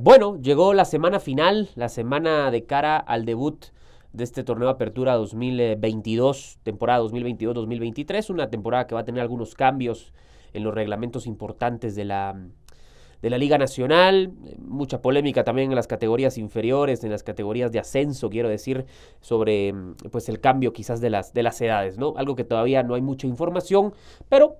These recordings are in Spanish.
Bueno, llegó la semana final, la semana de cara al debut de este torneo de Apertura 2022, temporada 2022-2023, una temporada que va a tener algunos cambios en los reglamentos importantes de la, de la Liga Nacional, mucha polémica también en las categorías inferiores, en las categorías de ascenso, quiero decir, sobre pues el cambio quizás de las, de las edades, ¿no? Algo que todavía no hay mucha información, pero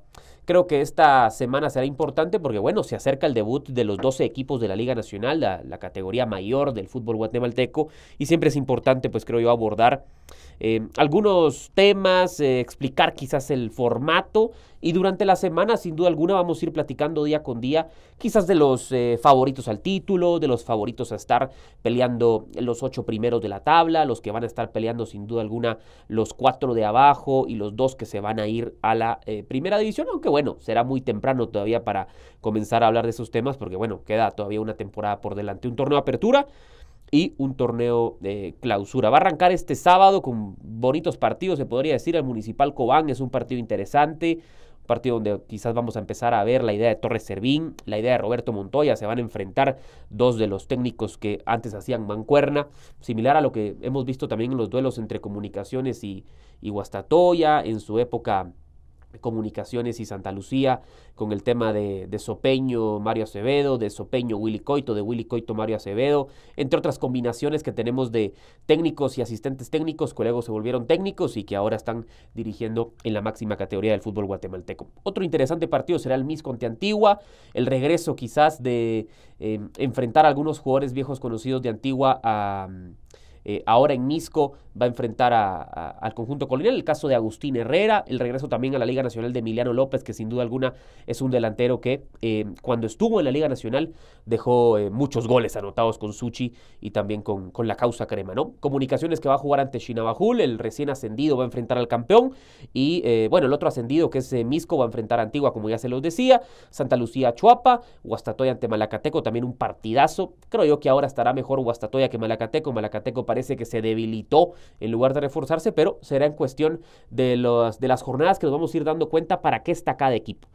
Creo que esta semana será importante porque, bueno, se acerca el debut de los 12 equipos de la Liga Nacional, la, la categoría mayor del fútbol guatemalteco, y siempre es importante, pues creo yo, abordar eh, algunos temas, eh, explicar quizás el formato y durante la semana sin duda alguna vamos a ir platicando día con día quizás de los eh, favoritos al título, de los favoritos a estar peleando los ocho primeros de la tabla, los que van a estar peleando sin duda alguna los cuatro de abajo y los dos que se van a ir a la primera división, aunque bueno, será muy temprano todavía para comenzar a hablar de esos temas porque bueno, queda todavía una temporada por delante, un torneo de apertura y un torneo de clausura. Va a arrancar este sábado con bonitos partidos, se podría decir. El Municipal Cobán es un partido interesante, un partido donde quizás vamos a empezar a ver la idea de Torres Servín, la idea de Roberto Montoya. Se van a enfrentar dos de los técnicos que antes hacían mancuerna, similar a lo que hemos visto también en los duelos entre Comunicaciones y, y Guastatoya en su época Comunicaciones y Santa Lucía, con el tema de, Sopeño Mario Acevedo, de Sopeño Willy Coito, de Willy Coito Mario Acevedo, entre otras combinaciones que tenemos de técnicos y asistentes técnicos, colegas se volvieron técnicos y que ahora están dirigiendo en la máxima categoría del fútbol guatemalteco. Otro interesante partido será el Misco ante Antigua, el regreso quizás de eh, enfrentar a algunos jugadores viejos conocidos de Antigua eh, ahora en Misco, va a enfrentar al conjunto colonial. El caso de Agustín Herrera, el regreso también a la Liga Nacional de Emiliano López, que sin duda alguna es un delantero que eh, cuando estuvo en la Liga Nacional dejó eh, muchos goles anotados con Suchi y también con, con, la causa crema, ¿no? Comunicaciones que va a jugar ante Shinabajul, el recién ascendido va a enfrentar al campeón y, eh, bueno, el otro ascendido que es Misco va a enfrentar a Antigua, como ya se los decía, Santa Lucía Chuapa, Huastatoya ante Malacateco, también un partidazo. Creo yo que ahora estará mejor Huastatoya que Malacateco. Malacateco parece que se debilitó en lugar de reforzarse, pero será en cuestión de, de las jornadas que nos vamos a ir dando cuenta para qué está cada equipo.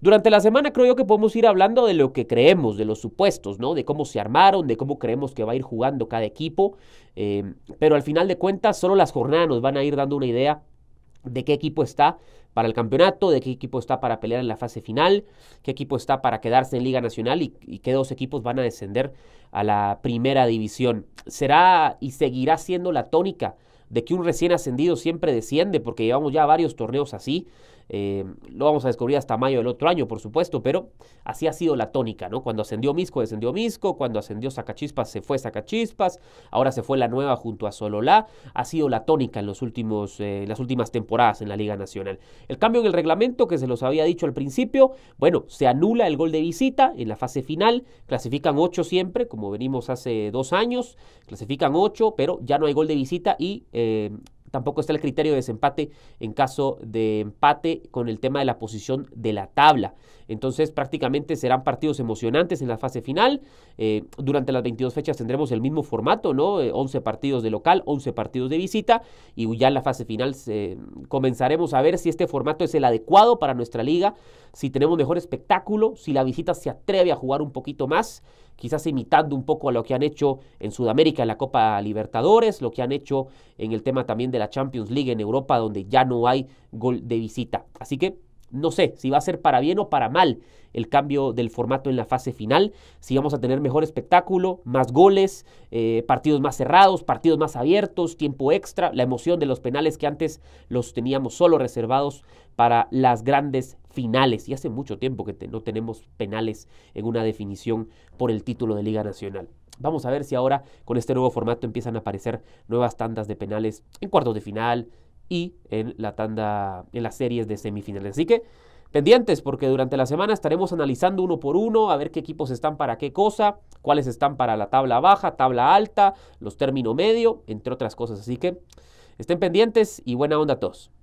Durante la semana creo yo que podemos ir hablando de lo que creemos, de los supuestos, ¿no? De cómo se armaron, de cómo creemos que va a ir jugando cada equipo, eh, pero al final de cuentas solo las jornadas nos van a ir dando una idea de qué equipo está para el campeonato, de qué equipo está para pelear en la fase final, qué equipo está para quedarse en Liga Nacional y, qué dos equipos van a descender a la primera división. Será y seguirá siendo la tónica de que un recién ascendido siempre desciende, porque llevamos ya varios torneos así. Eh, lo vamos a descubrir hasta mayo del otro año, por supuesto, pero así ha sido la tónica, ¿no? Cuando ascendió Misco, descendió Misco, cuando ascendió Sacachispas, se fue Sacachispas, ahora se fue la nueva junto a Sololá, ha sido la tónica en, los últimos, eh, las últimas temporadas en la Liga Nacional. El cambio en el reglamento, que se los había dicho al principio, bueno, se anula el gol de visita en la fase final, clasifican 8 siempre, como venimos hace dos años, clasifican 8, pero ya no hay gol de visita y... Eh, Tampoco está el criterio de desempate en caso de empate con el tema de la posición de la tabla. Entonces prácticamente serán partidos emocionantes en la fase final. Eh, durante las 22 fechas tendremos el mismo formato, ¿no? 11 eh, partidos de local, 11 partidos de visita y ya en la fase final eh, comenzaremos a ver si este formato es el adecuado para nuestra liga, si tenemos mejor espectáculo, si la visita se atreve a jugar un poquito más quizás imitando un poco a lo que han hecho en Sudamérica en la Copa Libertadores, lo que han hecho en el tema también de la Champions League en Europa, donde ya no hay gol de visita. Así que no sé si va a ser para bien o para mal el cambio del formato en la fase final, si vamos a tener mejor espectáculo, más goles, eh, partidos más cerrados, partidos más abiertos, tiempo extra, la emoción de los penales que antes los teníamos solo reservados para las grandes finales. Y hace mucho tiempo que no tenemos penales en una definición por el título de Liga Nacional. Vamos a ver si ahora con este nuevo formato empiezan a aparecer nuevas tandas de penales en cuartos de final, y en la tanda, en las series de semifinales. Así que pendientes porque durante la semana estaremos analizando uno por uno, a ver qué equipos están para qué cosa, cuáles están para la tabla baja, tabla alta, los términos medio, entre otras cosas. Así que estén pendientes y buena onda a todos.